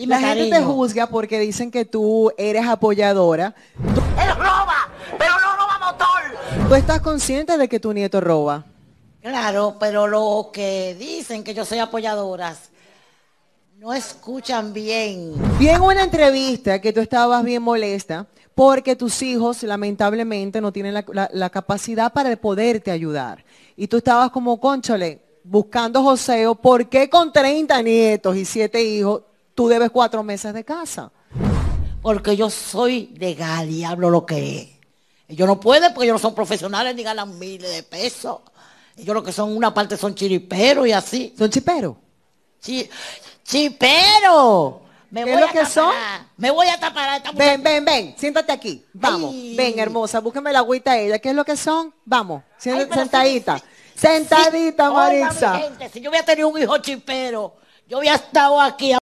Y la gente te juzga porque dicen que tú eres apoyadora. Él roba, pero no roba motor. ¿Tú estás consciente de que tu nieto roba? Claro, pero lo que dicen que yo soy apoyadora no escuchan bien. Vi en una entrevista que tú estabas bien molesta porque tus hijos lamentablemente no tienen la, capacidad para poderte ayudar. Y tú estabas como, conchole, buscando joseo, ¿por qué con 30 nietos y 7 hijos tú debes cuatro meses de casa. Porque yo soy legal Gali, hablo lo que es. Ellos no pueden porque ellos no son profesionales ni ganan miles de pesos. Ellos lo que son, una parte son chiriperos y así. ¿Son chiperos? Chi, ¡Chipero! Me ¿Qué voy es lo que son? Me voy a tapar Ven, ven, ven, siéntate aquí. Vamos. Ven, hermosa, búsqueme la agüita ella. ¿Qué es lo que son? Vamos, Siéntate sentadita. sentadita, si, si yo hubiera tenido un hijo chipero, yo hubiera estado aquí.